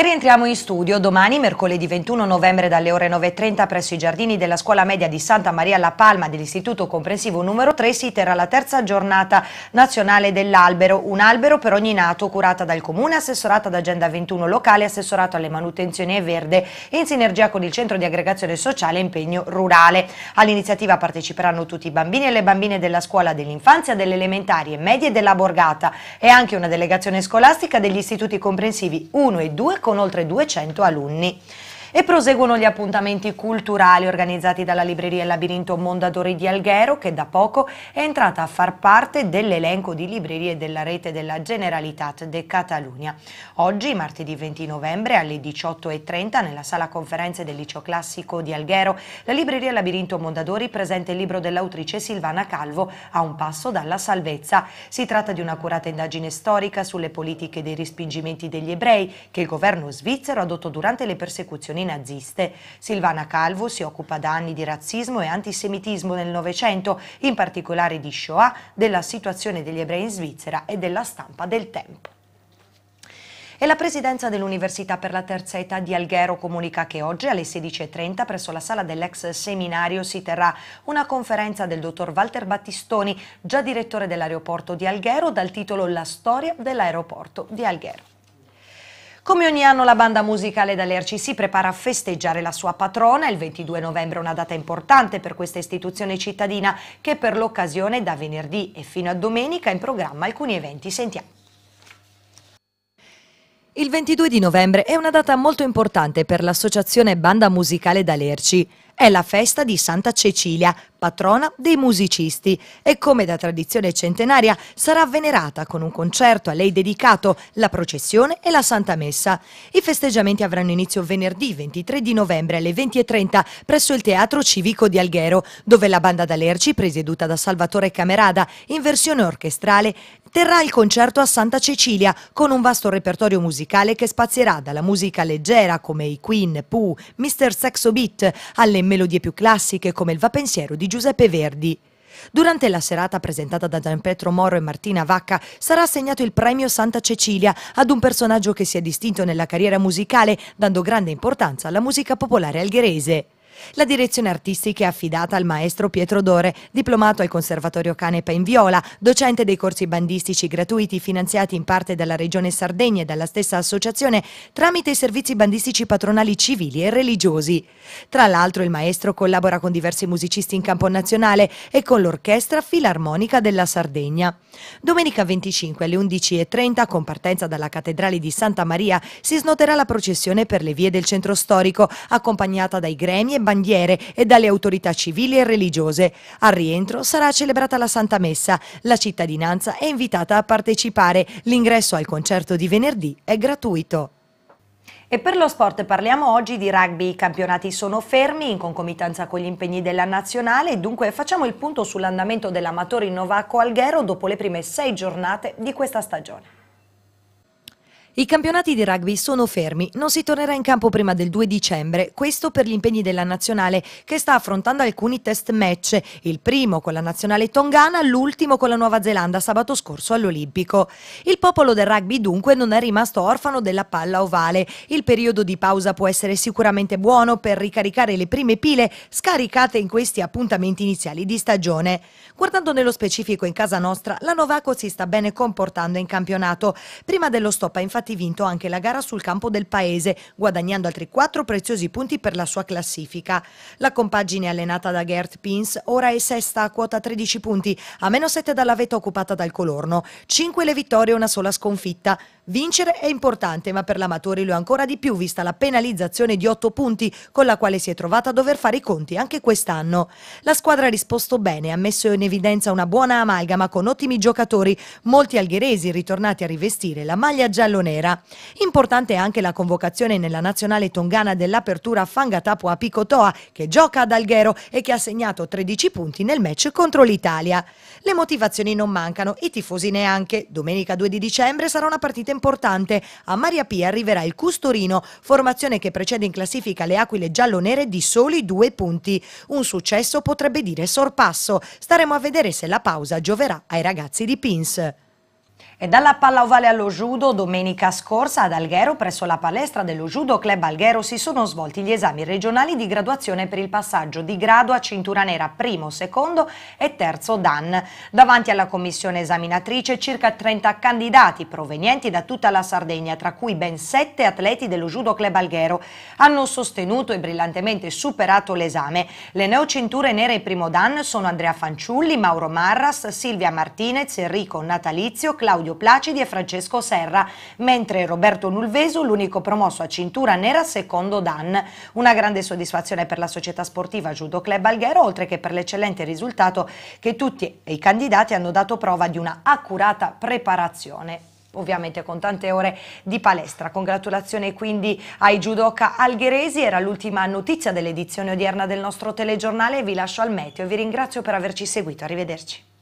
E rientriamo in studio domani, mercoledì 21 novembre dalle ore 9.30 presso i giardini della scuola media di Santa Maria La Palma dell'istituto comprensivo numero 3 si terrà la terza giornata nazionale dell'albero, un albero per ogni nato curata dal comune, assessorata ad Agenda 21 locale, assessorato alle manutenzioni e verde in sinergia con il centro di aggregazione sociale e impegno rurale. All'iniziativa parteciperanno tutti i bambini e le bambine della scuola dell'infanzia, delle elementari e medie della borgata e anche una delegazione scolastica degli istituti comprensivi 1 e 2 con con oltre 200 alunni. E proseguono gli appuntamenti culturali organizzati dalla libreria Labirinto Mondadori di Alghero, che da poco è entrata a far parte dell'elenco di librerie della rete della Generalitat de Catalunya. Oggi, martedì 20 novembre, alle 18.30, nella sala conferenze del liceo classico di Alghero, la libreria Labirinto Mondadori presenta il libro dell'autrice Silvana Calvo, A un passo dalla salvezza. Si tratta di un'accurata indagine storica sulle politiche dei respingimenti degli ebrei che il governo svizzero ha adottò durante le persecuzioni organizzazioni naziste. Silvana Calvo si occupa da anni di razzismo e antisemitismo nel Novecento, in particolare di Shoah, della situazione degli ebrei in Svizzera e della stampa del tempo e la presidenza dell'Università per la Terza Età di Alghero comunica che oggi alle 16.30 presso la sala dell'ex seminario si terrà una conferenza del dottor Walter Battistoni, già direttore dell'aeroporto di Alghero, dal titolo La storia dell'aeroporto di Alghero. Come ogni anno la banda musicale d'Alerci si prepara a festeggiare la sua patrona, il 22 novembre è una data importante per questa istituzione cittadina che per l'occasione da venerdì e fino a domenica in programma alcuni eventi. Sentiamo. Il 22 di novembre è una data molto importante per l'associazione Banda Musicale D'Alerci è la festa di Santa Cecilia, patrona dei musicisti, e come da tradizione centenaria sarà venerata con un concerto a lei dedicato, la processione e la Santa Messa. I festeggiamenti avranno inizio venerdì 23 di novembre alle 20.30 presso il Teatro Civico di Alghero, dove la banda d'Alerci, presieduta da Salvatore Camerada, in versione orchestrale, terrà il concerto a Santa Cecilia con un vasto repertorio musicale che spazierà dalla musica leggera come i Queen, Pooh, Mr. Saxo Beat alle melodie più classiche come il Vapensiero di Giuseppe Verdi. Durante la serata presentata da Gian Pietro Moro e Martina Vacca sarà assegnato il premio Santa Cecilia ad un personaggio che si è distinto nella carriera musicale dando grande importanza alla musica popolare algherese. La direzione artistica è affidata al maestro Pietro Dore, diplomato al Conservatorio Canepa in Viola, docente dei corsi bandistici gratuiti finanziati in parte dalla Regione Sardegna e dalla stessa associazione tramite i servizi bandistici patronali civili e religiosi. Tra l'altro il maestro collabora con diversi musicisti in campo nazionale e con l'Orchestra Filarmonica della Sardegna. Domenica 25 alle 11.30, con partenza dalla Cattedrale di Santa Maria, si snoterà la processione per le vie del centro storico, accompagnata dai gremi e bandistici bandiere e dalle autorità civili e religiose. Al rientro sarà celebrata la Santa Messa. La cittadinanza è invitata a partecipare. L'ingresso al concerto di venerdì è gratuito. E per lo sport parliamo oggi di rugby, i campionati sono fermi in concomitanza con gli impegni della nazionale, dunque facciamo il punto sull'andamento dell'amatori Novacco Alghero dopo le prime sei giornate di questa stagione. I campionati di rugby sono fermi, non si tornerà in campo prima del 2 dicembre, questo per gli impegni della nazionale che sta affrontando alcuni test match, il primo con la nazionale tongana, l'ultimo con la Nuova Zelanda sabato scorso all'Olimpico. Il popolo del rugby dunque non è rimasto orfano della palla ovale, il periodo di pausa può essere sicuramente buono per ricaricare le prime pile scaricate in questi appuntamenti iniziali di stagione. Guardando nello specifico in casa nostra, la Novaco si sta bene comportando in campionato, prima dello stop a infatti infatti vinto anche la gara sul campo del paese, guadagnando altri quattro preziosi punti per la sua classifica. La compagine allenata da Gert Pins ora è sesta a quota 13 punti, a meno 7 dalla vetta occupata dal Colorno. 5 le vittorie e una sola sconfitta. Vincere è importante, ma per l'amatore lo è ancora di più, vista la penalizzazione di 8 punti con la quale si è trovata a dover fare i conti anche quest'anno. La squadra ha risposto bene, ha messo in evidenza una buona amalgama con ottimi giocatori, molti algheresi ritornati a rivestire la maglia giallo-nera. Importante è anche la convocazione nella nazionale tongana dell'apertura Fangatapu a Picotoa, che gioca ad Alghero e che ha segnato 13 punti nel match contro l'Italia. Le motivazioni non mancano, i tifosi neanche. Domenica 2 di dicembre sarà una partita importante importante. A Maria Pia arriverà il Custorino, formazione che precede in classifica le Aquile giallo-nere di soli due punti. Un successo potrebbe dire sorpasso. Staremo a vedere se la pausa gioverà ai ragazzi di Pins. E dalla palla ovale allo judo, domenica scorsa ad Alghero, presso la palestra dello Judo Club Alghero, si sono svolti gli esami regionali di graduazione per il passaggio di grado a cintura nera primo, secondo e terzo Dan. Davanti alla commissione esaminatrice circa 30 candidati provenienti da tutta la Sardegna, tra cui ben 7 atleti dello Judo Club Alghero, hanno sostenuto e brillantemente superato l'esame. Le neocinture nere primo Dan sono Andrea Fanciulli, Mauro Marras, Silvia Martinez, Enrico Natalizio, Claudio Claudio Placidi e Francesco Serra, mentre Roberto Nulvesu, l'unico promosso a cintura nera secondo Dan. Una grande soddisfazione per la società sportiva Judo Club Alghero, oltre che per l'eccellente risultato che tutti i candidati hanno dato prova di una accurata preparazione ovviamente con tante ore di palestra. Congratulazioni quindi ai judoka algheresi, era l'ultima notizia dell'edizione odierna del nostro telegiornale, vi lascio al meteo e vi ringrazio per averci seguito, arrivederci.